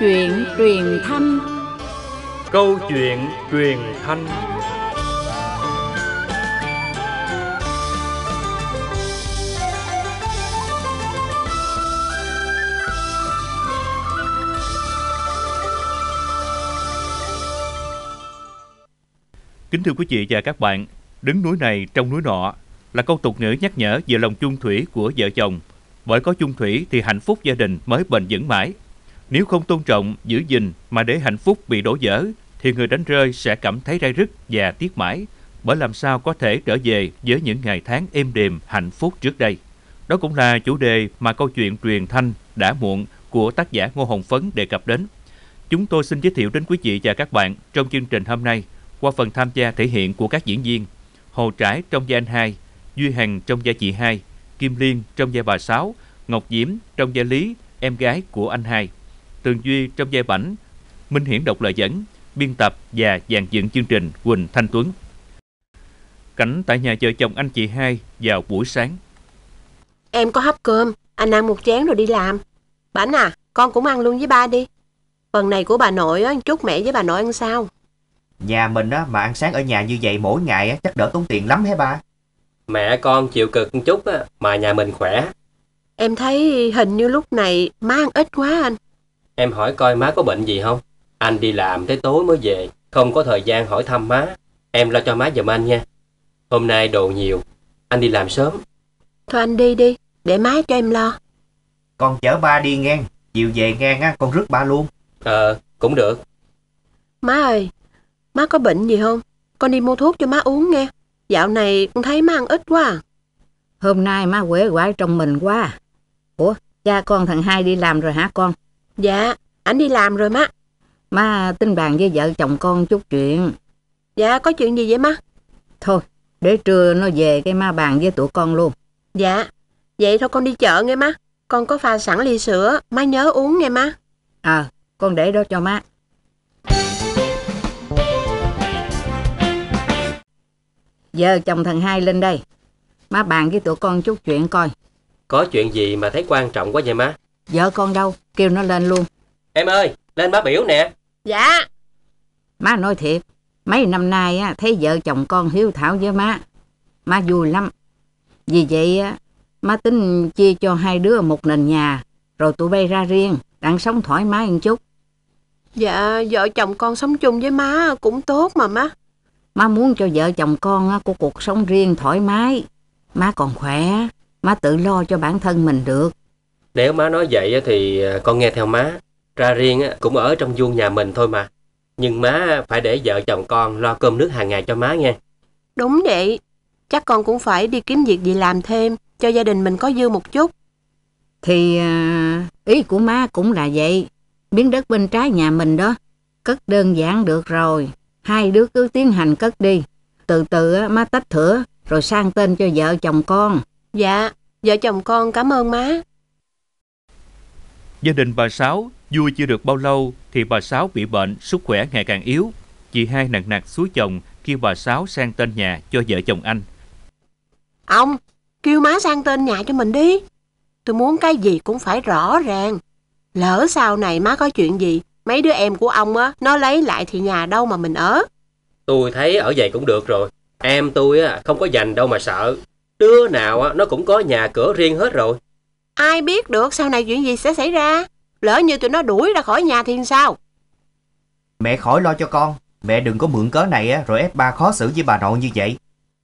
chuyện truyền thanh Câu chuyện truyền thanh Kính thưa quý vị và các bạn, đứng núi này trong núi nọ là câu tục ngữ nhắc nhở về lòng chung thủy của vợ chồng. Bởi có chung thủy thì hạnh phúc gia đình mới bền vững mãi. Nếu không tôn trọng, giữ gìn mà để hạnh phúc bị đổ vỡ, thì người đánh rơi sẽ cảm thấy rai rứt và tiếc mãi, bởi làm sao có thể trở về với những ngày tháng êm đềm hạnh phúc trước đây. Đó cũng là chủ đề mà câu chuyện truyền thanh đã muộn của tác giả Ngô Hồng Phấn đề cập đến. Chúng tôi xin giới thiệu đến quý vị và các bạn trong chương trình hôm nay qua phần tham gia thể hiện của các diễn viên Hồ Trải trong gia anh hai, Duy Hằng trong gia chị hai, Kim Liên trong gia bà Sáu, Ngọc Diễm trong gia Lý, em gái của anh hai. Tường Duy trong giai bảnh, Minh Hiển đọc lời dẫn, biên tập và dàn dựng chương trình Quỳnh Thanh Tuấn. Cảnh tại nhà vợ chồng anh chị hai vào buổi sáng. Em có hấp cơm, anh ăn một chén rồi đi làm. Bảnh à, con cũng ăn luôn với ba đi. Phần này của bà nội á, chút mẹ với bà nội ăn sao? Nhà mình á, mà ăn sáng ở nhà như vậy mỗi ngày á, chắc đỡ tốn tiền lắm hả ba? Mẹ con chịu cực một chút á, mà nhà mình khỏe. Em thấy hình như lúc này mang ít quá anh. Em hỏi coi má có bệnh gì không? Anh đi làm tới tối mới về, không có thời gian hỏi thăm má. Em lo cho má giùm anh nha. Hôm nay đồ nhiều, anh đi làm sớm. Thôi anh đi đi, để má cho em lo. Con chở ba đi ngang, chiều về ngang á, con rước ba luôn. Ờ, cũng được. Má ơi, má có bệnh gì không? Con đi mua thuốc cho má uống nghe. Dạo này con thấy má ăn ít quá à. Hôm nay má quế quải trong mình quá Ủa, cha con thằng hai đi làm rồi hả con? Dạ, ảnh đi làm rồi má. Má tính bàn với vợ chồng con chút chuyện. Dạ, có chuyện gì vậy má? Thôi, để trưa nó về cái má bàn với tụi con luôn. Dạ, vậy thôi con đi chợ nghe má. Con có pha sẵn ly sữa, má nhớ uống nghe má. Ờ, con để đó cho má. Giờ chồng thằng hai lên đây. Má bàn với tụi con chút chuyện coi. Có chuyện gì mà thấy quan trọng quá vậy má? Vợ con đâu? Kêu nó lên luôn Em ơi lên má biểu nè Dạ Má nói thiệt Mấy năm nay á, thấy vợ chồng con hiếu thảo với má Má vui lắm Vì vậy á, má tính chia cho hai đứa một nền nhà Rồi tụi bay ra riêng đang sống thoải mái một chút Dạ vợ chồng con sống chung với má cũng tốt mà má Má muốn cho vợ chồng con á, có cuộc sống riêng thoải mái Má còn khỏe Má tự lo cho bản thân mình được nếu má nói vậy thì à, con nghe theo má. Ra riêng cũng ở trong vuông nhà mình thôi mà. Nhưng má phải để vợ chồng con lo cơm nước hàng ngày cho má nghe. Đúng vậy. Chắc con cũng phải đi kiếm việc gì làm thêm cho gia đình mình có dư một chút. Thì à, ý của má cũng là vậy. Biến đất bên trái nhà mình đó. Cất đơn giản được rồi. Hai đứa cứ tiến hành cất đi. Từ từ má tách thửa rồi sang tên cho vợ chồng con. Dạ, vợ chồng con cảm ơn má. Gia đình bà Sáu vui chưa được bao lâu thì bà Sáu bị bệnh, sức khỏe ngày càng yếu. Chị hai nặng nặc xuống chồng kêu bà Sáu sang tên nhà cho vợ chồng anh. Ông, kêu má sang tên nhà cho mình đi. Tôi muốn cái gì cũng phải rõ ràng. Lỡ sau này má có chuyện gì, mấy đứa em của ông á, nó lấy lại thì nhà đâu mà mình ở. Tôi thấy ở vậy cũng được rồi. Em tôi á, không có dành đâu mà sợ. Đứa nào á, nó cũng có nhà cửa riêng hết rồi. Ai biết được sau này chuyện gì sẽ xảy ra Lỡ như tụi nó đuổi ra khỏi nhà thì sao Mẹ khỏi lo cho con Mẹ đừng có mượn cớ này rồi ép ba khó xử với bà nội như vậy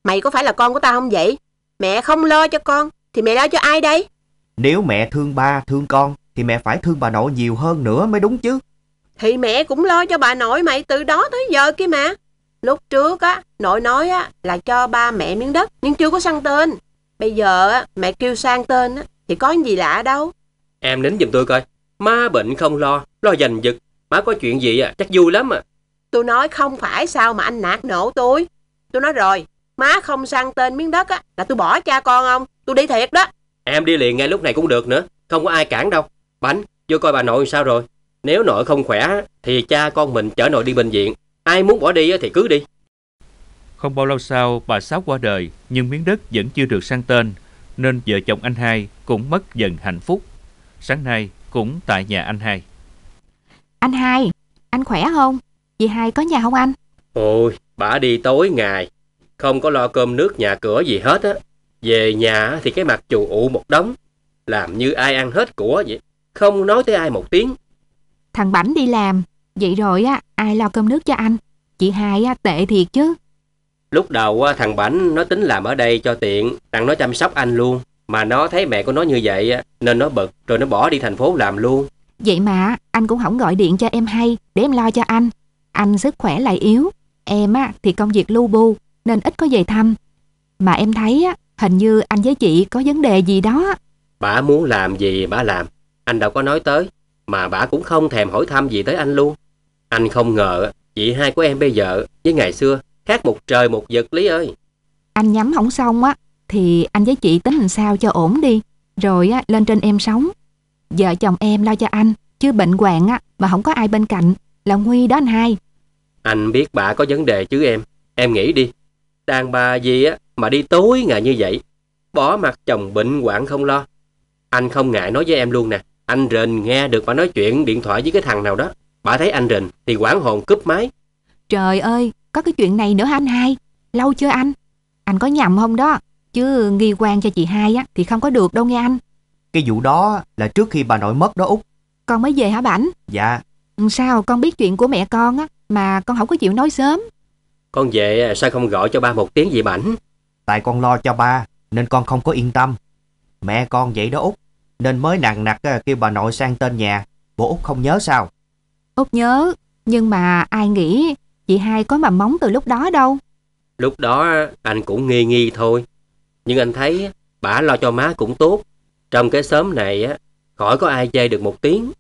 Mày có phải là con của tao không vậy Mẹ không lo cho con Thì mẹ lo cho ai đây Nếu mẹ thương ba thương con Thì mẹ phải thương bà nội nhiều hơn nữa mới đúng chứ Thì mẹ cũng lo cho bà nội mày từ đó tới giờ kia mà Lúc trước á, nội nói á, là cho ba mẹ miếng đất nhưng chưa có sang tên. Bây giờ á, mẹ kêu sang tên á, thì có gì lạ đâu Em nín giùm tôi coi Má bệnh không lo Lo dành giật Má có chuyện gì à chắc vui lắm à Tôi nói không phải sao mà anh nạt nổ tôi Tôi nói rồi Má không sang tên miếng đất á Là tôi bỏ cha con không Tôi đi thiệt đó Em đi liền ngay lúc này cũng được nữa Không có ai cản đâu Bánh vô coi bà nội sao rồi Nếu nội không khỏe Thì cha con mình chở nội đi bệnh viện Ai muốn bỏ đi thì cứ đi không bao lâu sau, bà Sáu qua đời, nhưng miếng đất vẫn chưa được sang tên nên vợ chồng anh hai cũng mất dần hạnh phúc. Sáng nay cũng tại nhà anh hai. Anh hai, anh khỏe không? Dì hai có nhà không anh? Ôi, bà đi tối ngày, không có lo cơm nước nhà cửa gì hết á. Về nhà thì cái mặt chù ụ một đống, làm như ai ăn hết của vậy, không nói tới ai một tiếng. Thằng Bảnh đi làm, vậy rồi á, ai lo cơm nước cho anh? Chị hai á, tệ thiệt chứ. Lúc đầu à, thằng Bảnh nó tính làm ở đây cho tiện, rằng nó chăm sóc anh luôn. Mà nó thấy mẹ của nó như vậy à, nên nó bực rồi nó bỏ đi thành phố làm luôn. Vậy mà anh cũng không gọi điện cho em hay để em lo cho anh. Anh sức khỏe lại yếu, em á thì công việc lu bu nên ít có về thăm. Mà em thấy á, hình như anh với chị có vấn đề gì đó. Bà muốn làm gì bà làm, anh đâu có nói tới. Mà bà cũng không thèm hỏi thăm gì tới anh luôn. Anh không ngờ chị hai của em bây giờ với ngày xưa khác một trời một vực Lý ơi. Anh nhắm không xong á, thì anh với chị tính làm sao cho ổn đi, rồi á, lên trên em sống. Vợ chồng em lo cho anh, chứ bệnh hoạn á, mà không có ai bên cạnh, là nguy đó anh hai. Anh biết bà có vấn đề chứ em, em nghĩ đi. Đàn bà gì á, mà đi tối ngày như vậy, bỏ mặt chồng bệnh hoạn không lo. Anh không ngại nói với em luôn nè, anh rình nghe được bà nói chuyện điện thoại với cái thằng nào đó. Bà thấy anh rình thì quản hồn cướp máy, Trời ơi, có cái chuyện này nữa hả anh hai? Lâu chưa anh? Anh có nhầm không đó? Chứ nghi quan cho chị hai á thì không có được đâu nghe anh. Cái vụ đó là trước khi bà nội mất đó Út. Con mới về hả Bảnh? Dạ. Ừ, sao con biết chuyện của mẹ con á mà con không có chịu nói sớm? Con về à, sao không gọi cho ba một tiếng gì Bảnh? Tại con lo cho ba nên con không có yên tâm. Mẹ con vậy đó Út nên mới nặng nặc à, kêu bà nội sang tên nhà. bố Út không nhớ sao? Út nhớ nhưng mà ai nghĩ Chị hai có mầm móng từ lúc đó đâu Lúc đó anh cũng nghi nghi thôi Nhưng anh thấy bà lo cho má cũng tốt Trong cái xóm này khỏi có ai dây được một tiếng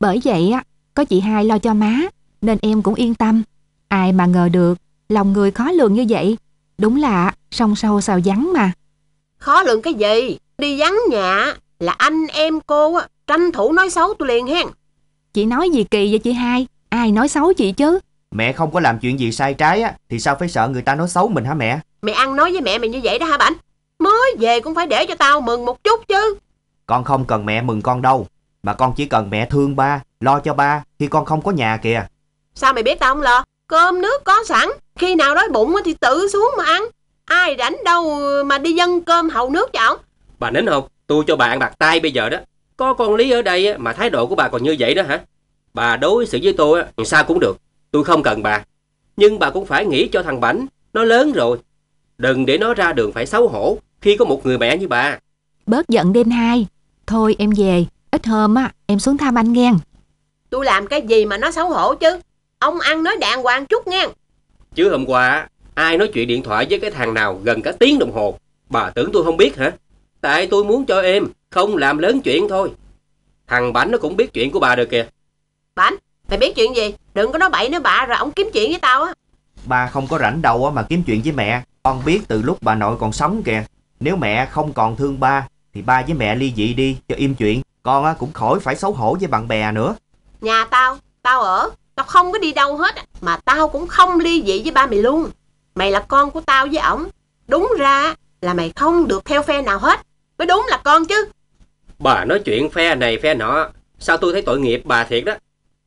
Bởi vậy á có chị hai lo cho má Nên em cũng yên tâm Ai mà ngờ được Lòng người khó lường như vậy Đúng là sông sâu xào vắng mà Khó lường cái gì Đi vắng nhà là anh em cô tranh thủ nói xấu tôi liền hen Chị nói gì kỳ vậy chị hai Ai nói xấu chị chứ Mẹ không có làm chuyện gì sai trái á Thì sao phải sợ người ta nói xấu mình hả mẹ Mày ăn nói với mẹ mày như vậy đó hả Bảnh Mới về cũng phải để cho tao mừng một chút chứ Con không cần mẹ mừng con đâu Mà con chỉ cần mẹ thương ba Lo cho ba khi con không có nhà kìa Sao mày biết tao không lo Cơm nước có sẵn Khi nào đói bụng thì tự xuống mà ăn Ai rảnh đâu mà đi dân cơm hầu nước cho ổng Bà nín không Tôi cho bà ăn bạc tay bây giờ đó Có con Lý ở đây mà thái độ của bà còn như vậy đó hả Bà đối xử với tôi sao cũng được Tôi không cần bà. Nhưng bà cũng phải nghĩ cho thằng Bảnh, nó lớn rồi. Đừng để nó ra đường phải xấu hổ khi có một người mẹ như bà. Bớt giận đêm hai. Thôi em về, ít hôm á, em xuống thăm anh nghe. Tôi làm cái gì mà nó xấu hổ chứ? Ông ăn nói đàng hoàng chút nghe. Chứ hôm qua, ai nói chuyện điện thoại với cái thằng nào gần cả tiếng đồng hồ. Bà tưởng tôi không biết hả? Tại tôi muốn cho em, không làm lớn chuyện thôi. Thằng Bảnh nó cũng biết chuyện của bà được kìa. Bảnh, mày biết chuyện gì? Đừng có nói bậy nữa bà rồi ông kiếm chuyện với tao á Ba không có rảnh đâu mà kiếm chuyện với mẹ Con biết từ lúc bà nội còn sống kìa Nếu mẹ không còn thương ba Thì ba với mẹ ly dị đi cho im chuyện Con cũng khỏi phải xấu hổ với bạn bè nữa Nhà tao, tao ở Tao không có đi đâu hết Mà tao cũng không ly dị với ba mày luôn Mày là con của tao với ổng Đúng ra là mày không được theo phe nào hết Mới đúng là con chứ Bà nói chuyện phe này phe nọ Sao tôi thấy tội nghiệp bà thiệt đó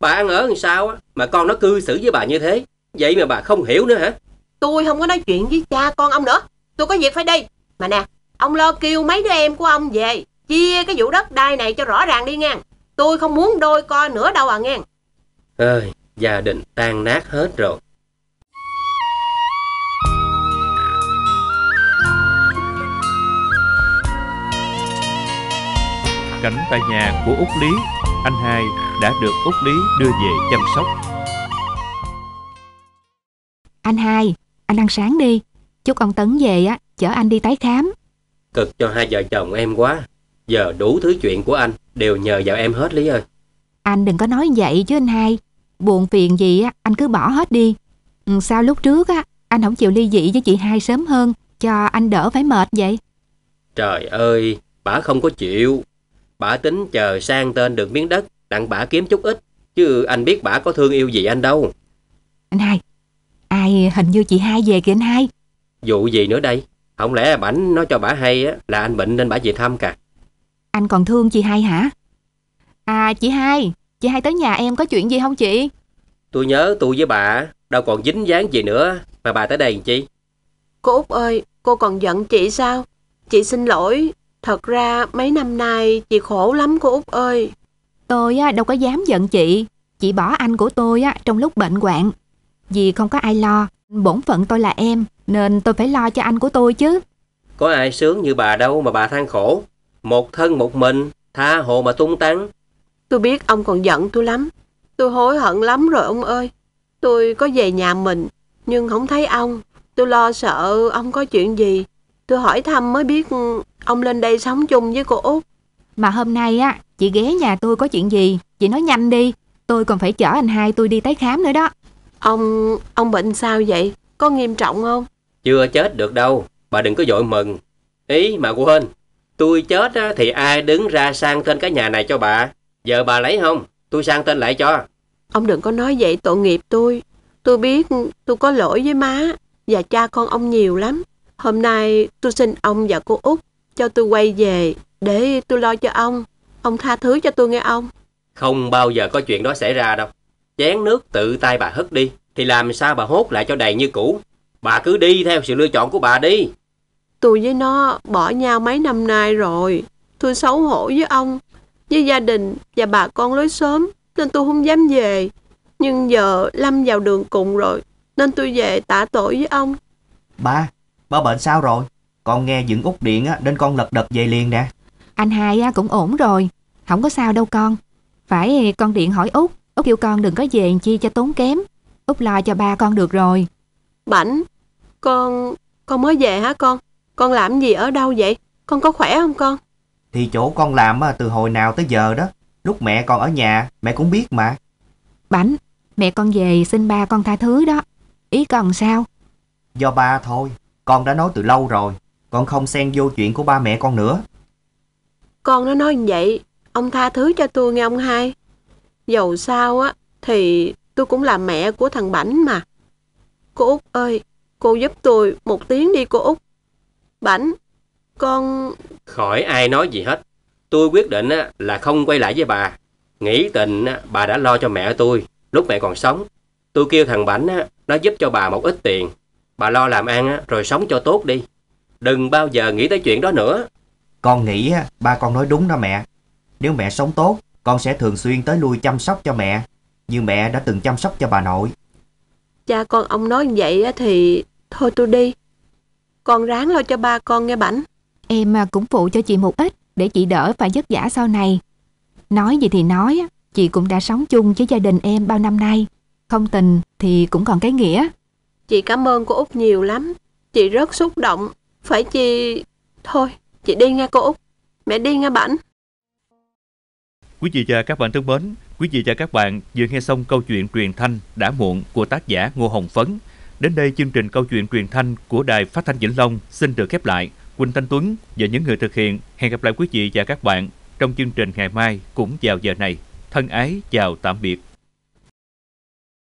Bà ăn ở làm sao á, mà con nó cư xử với bà như thế. Vậy mà bà không hiểu nữa hả? Tôi không có nói chuyện với cha con ông nữa. Tôi có việc phải đi. Mà nè, ông lo kêu mấy đứa em của ông về. Chia cái vụ đất đai này cho rõ ràng đi ngang. Tôi không muốn đôi co nữa đâu à ngang. Ơi, gia đình tan nát hết rồi. cảnh tại nhà của út Lý, anh hai đã được Úc Lý đưa về chăm sóc. Anh hai, anh ăn sáng đi. Chúc ông Tấn về á, chở anh đi tái khám. Cực cho hai vợ chồng em quá. Giờ đủ thứ chuyện của anh đều nhờ vào em hết Lý ơi. Anh đừng có nói vậy chứ anh hai. Buồn phiền gì á, anh cứ bỏ hết đi. Ừ, sao lúc trước á, anh không chịu ly dị với chị hai sớm hơn cho anh đỡ phải mệt vậy? Trời ơi, bà không có chịu. Bà tính chờ sang tên được miếng đất Đặng bả kiếm chút ít Chứ anh biết bả có thương yêu gì anh đâu Anh hai Ai hình như chị hai về kìa anh hai Vụ gì nữa đây Không lẽ bảnh nói cho bả hay á, là anh bệnh nên bả về thăm cả Anh còn thương chị hai hả À chị hai Chị hai tới nhà em có chuyện gì không chị Tôi nhớ tôi với bà Đâu còn dính dáng gì nữa Mà bà tới đây làm chi Cô Út ơi cô còn giận chị sao Chị xin lỗi Thật ra mấy năm nay chị khổ lắm cô Út ơi Tôi á, đâu có dám giận chị, chị bỏ anh của tôi á trong lúc bệnh hoạn. Vì không có ai lo, bổn phận tôi là em, nên tôi phải lo cho anh của tôi chứ. Có ai sướng như bà đâu mà bà than khổ. Một thân một mình, tha hồ mà tung tăng. Tôi biết ông còn giận tôi lắm. Tôi hối hận lắm rồi ông ơi. Tôi có về nhà mình, nhưng không thấy ông. Tôi lo sợ ông có chuyện gì. Tôi hỏi thăm mới biết ông lên đây sống chung với cô Út. Mà hôm nay á, Chị ghé nhà tôi có chuyện gì? Chị nói nhanh đi, tôi còn phải chở anh hai tôi đi tái khám nữa đó. Ông, ông bệnh sao vậy? Có nghiêm trọng không? Chưa chết được đâu, bà đừng có vội mừng. Ý mà quên, tôi chết thì ai đứng ra sang tên cái nhà này cho bà? Giờ bà lấy không? Tôi sang tên lại cho. Ông đừng có nói vậy tội nghiệp tôi. Tôi biết tôi có lỗi với má và cha con ông nhiều lắm. Hôm nay tôi xin ông và cô út cho tôi quay về để tôi lo cho ông. Ông tha thứ cho tôi nghe ông. Không bao giờ có chuyện đó xảy ra đâu. Chén nước tự tay bà hất đi, thì làm sao bà hốt lại cho đầy như cũ. Bà cứ đi theo sự lựa chọn của bà đi. Tôi với nó bỏ nhau mấy năm nay rồi. Tôi xấu hổ với ông, với gia đình và bà con lối xóm, nên tôi không dám về. Nhưng giờ lâm vào đường cùng rồi, nên tôi về tạ tội với ông. Ba, ba bệnh sao rồi? Con nghe dựng út điện á, nên con lật đật về liền nè. Anh hai cũng ổn rồi, không có sao đâu con. Phải con điện hỏi Út, Út kêu con đừng có về chi cho tốn kém. Út lo cho ba con được rồi. Bảnh, con... con mới về hả con? Con làm gì ở đâu vậy? Con có khỏe không con? Thì chỗ con làm từ hồi nào tới giờ đó. Lúc mẹ con ở nhà, mẹ cũng biết mà. Bảnh, mẹ con về xin ba con tha thứ đó. Ý con sao? Do ba thôi, con đã nói từ lâu rồi. Con không xen vô chuyện của ba mẹ con nữa. Con nó nói như vậy, ông tha thứ cho tôi nghe ông hai. Dầu sao á, thì tôi cũng là mẹ của thằng Bảnh mà. Cô Út ơi, cô giúp tôi một tiếng đi cô Út. Bảnh, con... Khỏi ai nói gì hết. Tôi quyết định là không quay lại với bà. Nghĩ tình bà đã lo cho mẹ tôi lúc mẹ còn sống. Tôi kêu thằng Bảnh nó giúp cho bà một ít tiền. Bà lo làm ăn rồi sống cho tốt đi. Đừng bao giờ nghĩ tới chuyện đó nữa. Con nghĩ ba con nói đúng đó mẹ. Nếu mẹ sống tốt, con sẽ thường xuyên tới lui chăm sóc cho mẹ, như mẹ đã từng chăm sóc cho bà nội. Cha con ông nói vậy thì thôi tôi đi. Con ráng lo cho ba con nghe bảnh. Em à, cũng phụ cho chị một ít để chị đỡ phải vất vả sau này. Nói gì thì nói, chị cũng đã sống chung với gia đình em bao năm nay. Không tình thì cũng còn cái nghĩa. Chị cảm ơn cô Út nhiều lắm. Chị rất xúc động. Phải chi... Thôi, Chị đi nghe cô Út Mẹ đi nghe bảnh Quý vị và các bạn thân mến Quý vị và các bạn vừa nghe xong câu chuyện truyền thanh Đã muộn của tác giả Ngô Hồng Phấn Đến đây chương trình câu chuyện truyền thanh Của Đài Phát thanh Vĩnh Long xin được khép lại Quỳnh Thanh Tuấn và những người thực hiện Hẹn gặp lại quý vị và các bạn Trong chương trình ngày mai cũng vào giờ này Thân ái chào tạm biệt